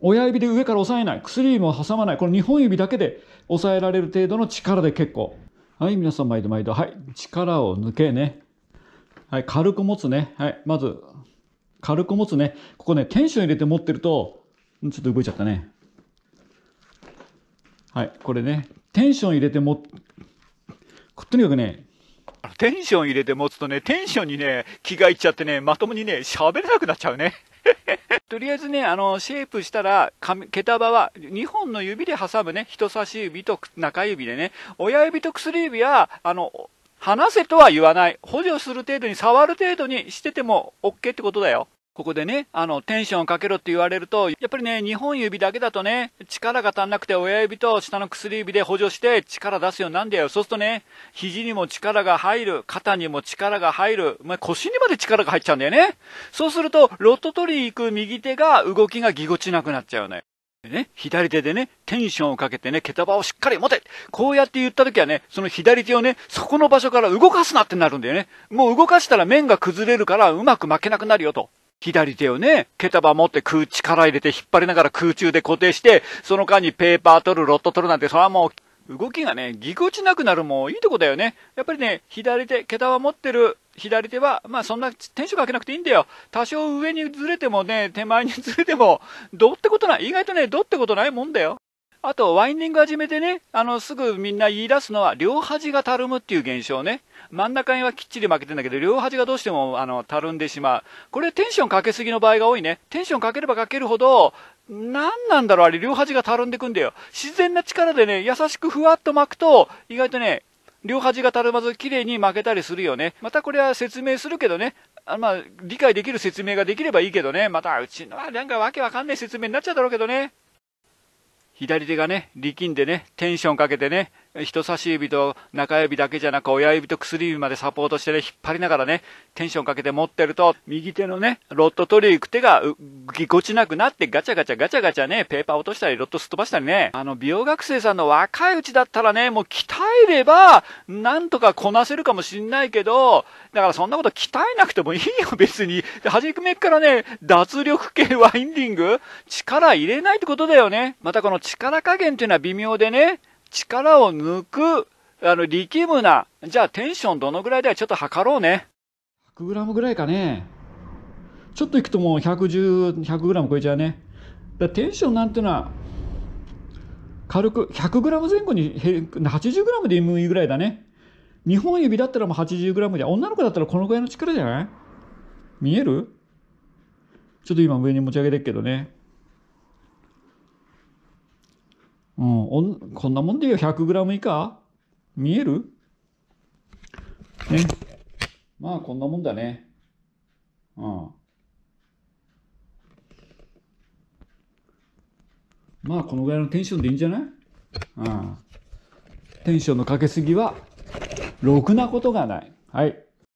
親指で上から押さえない。薬指も挟まない。この2本指だけで押さえられる程度の力で結構。はい、皆さん毎度毎度。はい、力を抜けね。はい、軽く持つね。はい、まず、軽く持つね。ここね、テンション入れて持ってると、ちょっと動いちゃったね。はい、これね、テンション入れて持とにかくね、テンション入れて持つとね、テンションにね、気がいっちゃってね、まともにね、喋れなくなっちゃうね。とりあえずね、あの、シェイプしたら、毛束は2本の指で挟むね、人差し指と中指でね、親指と薬指は、あの、離せとは言わない。補助する程度に、触る程度にしてても OK ってことだよ。ここでね、あの、テンションをかけろって言われると、やっぱりね、2本指だけだとね、力が足んなくて親指と下の薬指で補助して力出すようになんだよ。そうするとね、肘にも力が入る、肩にも力が入る、まあ、腰にまで力が入っちゃうんだよね。そうすると、ロット取りに行く右手が動きがぎこちなくなっちゃうね。ね、左手でね、テンションをかけてね、毛束をしっかり持てこうやって言った時はね、その左手をね、そこの場所から動かすなってなるんだよね。もう動かしたら面が崩れるからうまく巻けなくなるよと。左手をね、毛束持って空力入れて引っ張りながら空中で固定して、その間にペーパー取る、ロット取るなんて、それはもう、動きがね、ぎこちなくなるもういいとこだよね。やっぱりね、左手、毛束持ってる左手は、まあそんなテンションかけなくていいんだよ。多少上にずれてもね、手前にずれても、どうってことない。意外とね、どうってことないもんだよ。あと、ワインディング始めてね、あの、すぐみんな言い出すのは、両端がたるむっていう現象ね。真ん中にはきっちり負けてんだけど、両端がどうしても、あの、たるんでしまう。これ、テンションかけすぎの場合が多いね。テンションかければかけるほど、何なんだろう、あれ、両端がたるんでくんだよ。自然な力でね、優しくふわっと巻くと、意外とね、両端がたるまず綺麗に負けたりするよね。またこれは説明するけどね、あまあ、理解できる説明ができればいいけどね、またうちのはなんかわけわかんない説明になっちゃうだろうけどね。左手がね、力んでね、テンションかけてね、人差し指と中指だけじゃなく親指と薬指までサポートして、ね、引っ張りながらね、テンションかけて持ってると、右手のね、ロット取り行く手がぎこちなくなってガチャガチャガチャガチャね、ペーパー落としたりロットすっ飛ばしたりね、あの、美容学生さんの若いうちだったらね、もう鍛えれば、なんとかこなせるかもしんないけど、だからそんなこと鍛えなくてもいいよ、別に。初めからね、脱力系ワインディング力入れないってことだよね。またこの力加減っていうのは微妙でね、力を抜く、あの、力むな。じゃあテンションどのぐらいではちょっと測ろうね。100g ぐらいかね。ちょっといくともう110、100g 超えちゃうね。だテンションなんていうのは、軽く 100g 前後に 80g でいいぐらいだね。2本指だったらもう 80g ムで、女の子だったらこのぐらいの力じゃない見えるちょっと今上に持ち上げてるけどね。うん、こんなもんでよ、100g 以下見えるね。まあ、こんなもんだね。うん。まあ、このぐらいのテンションでいいんじゃないうん。テンションのかけすぎは、ろくなことがない。はい。